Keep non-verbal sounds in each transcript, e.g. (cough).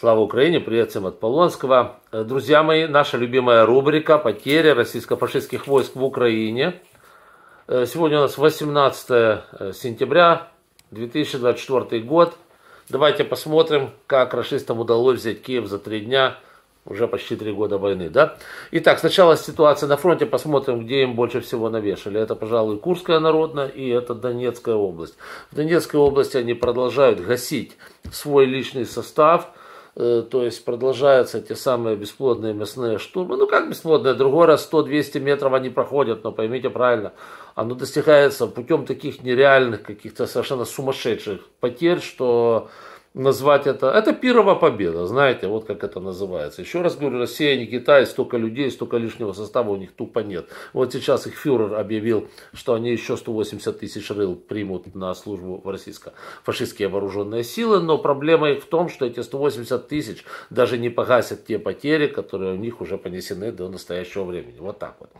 Слава Украине, привет всем от Полонского. Э, друзья мои, наша любимая рубрика «Потери российско-фашистских войск в Украине». Э, сегодня у нас 18 э, сентября 2024 год. Давайте посмотрим, как расистам удалось взять Киев за три дня, уже почти три года войны. Да? Итак, сначала ситуация на фронте, посмотрим, где им больше всего навешали. Это, пожалуй, Курская народная и это Донецкая область. В Донецкой области они продолжают гасить свой личный состав – Э, то есть продолжаются те самые бесплодные мясные штурмы. Ну как бесплодные, другой раз 100-200 метров они проходят, но поймите правильно, оно достигается путем таких нереальных каких-то совершенно сумасшедших потерь, что назвать это. Это первая победа, знаете, вот как это называется. Еще раз говорю, Россия не Китай, столько людей, столько лишнего состава у них тупо нет. Вот сейчас их фюрер объявил, что они еще 180 тысяч рыл примут на службу в российско-фашистские вооруженные силы, но проблема их в том, что эти 180 тысяч даже не погасят те потери, которые у них уже понесены до настоящего времени. Вот так вот.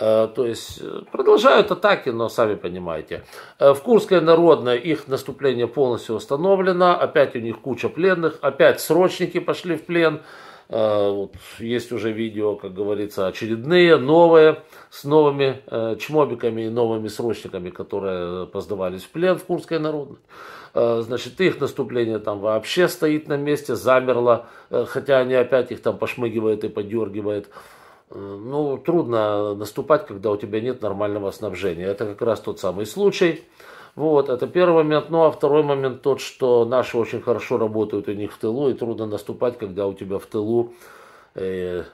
Э, то есть э, продолжают атаки, но сами понимаете. Э, в Курской народной их наступление полностью установлено. Опять у них куча пленных. Опять срочники пошли в плен. Вот, есть уже видео, как говорится, очередные, новые, с новыми чмобиками и новыми срочниками, которые поздавались в плен в Курской народной. значит, их наступление там вообще стоит на месте, замерло, хотя они опять их там пошмыгивают и подергивают. Э, ну, трудно наступать, когда у тебя нет нормального снабжения. Это как раз тот самый случай. Вот, это первый момент. Ну, а второй момент тот, что наши очень хорошо работают у них в тылу, и трудно наступать, когда у тебя в тылу э,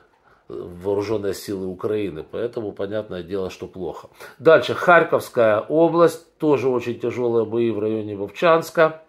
вооруженные силы Украины. Поэтому, понятное дело, что плохо. Дальше, Харьковская область, тоже очень тяжелые бои в районе Вовчанска.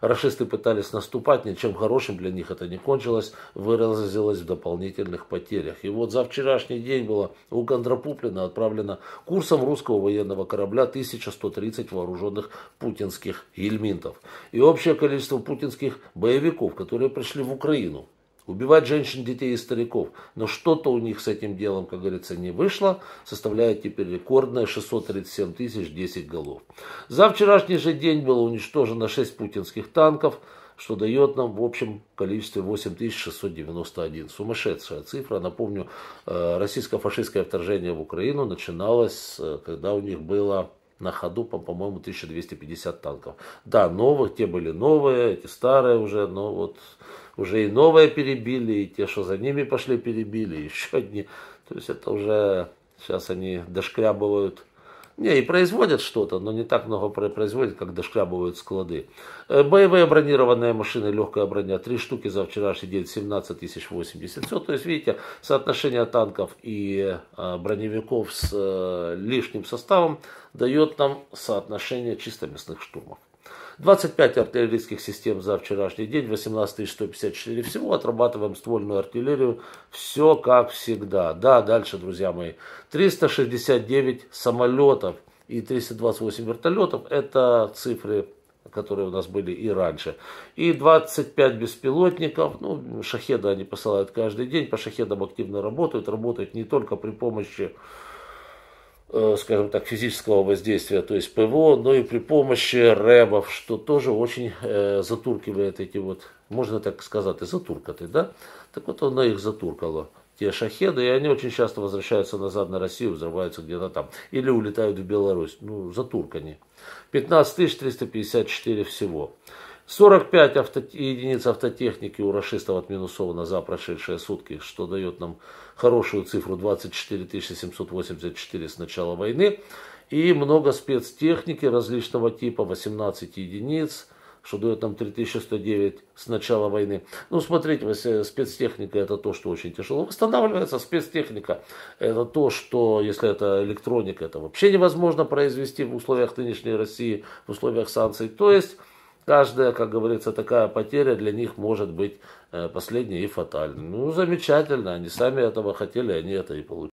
Рашисты пытались наступать, ничем хорошим для них это не кончилось, выразилось в дополнительных потерях. И вот за вчерашний день было у Кондрапуплина отправлено курсом русского военного корабля 1130 вооруженных путинских гельминтов. И общее количество путинских боевиков, которые пришли в Украину, Убивать женщин, детей и стариков. Но что-то у них с этим делом, как говорится, не вышло. Составляет теперь рекордное 637 тысяч 10 голов. За вчерашний же день было уничтожено 6 путинских танков, что дает нам в общем количестве 8691. Сумасшедшая цифра. Напомню, э, российско-фашистское вторжение в Украину начиналось, э, когда у них было на ходу, по-моему, 1250 танков. Да, новых, те были новые, эти старые уже, но вот уже и новые перебили, и те, что за ними пошли, перебили, (laughs) еще одни. То есть это уже сейчас они дошкрябывают не, и производят что-то, но не так много производят, как дошкрябывают склады. Э, боевые бронированные машины, легкая броня, три штуки за вчерашний день, 17 тысяч 80. Все, то есть, видите, соотношение танков и э, броневиков с э, лишним составом дает нам соотношение чисто мясных штурмов. 25 артиллерийских систем за вчерашний день, 18 154 всего, отрабатываем ствольную артиллерию, все как всегда. Да, дальше, друзья мои, 369 самолетов и 328 вертолетов, это цифры которые у нас были и раньше. И 25 беспилотников, ну, шахеда они посылают каждый день, по шахедам активно работают, работают не только при помощи Э, скажем так, физического воздействия, то есть ПВО, но и при помощи рэбов, что тоже очень э, затуркивает эти вот, можно так сказать, и затуркаты, да? Так вот оно их затуркало, те шахеды, и они очень часто возвращаются назад на Россию, взрываются где-то там, или улетают в Беларусь, ну, затуркани. 15 354 всего. 45 авто, единиц автотехники у расистов отминусовано за прошедшие сутки, что дает нам хорошую цифру 24 784 с начала войны. И много спецтехники различного типа, 18 единиц, что дает нам 3109 с начала войны. Ну, смотрите, спецтехника это то, что очень тяжело восстанавливается. Спецтехника это то, что, если это электроника, это вообще невозможно произвести в условиях нынешней России, в условиях санкций. То есть каждая, как говорится, такая потеря для них может быть э, последней и фатальной. Ну, замечательно, они сами этого хотели, они это и получили.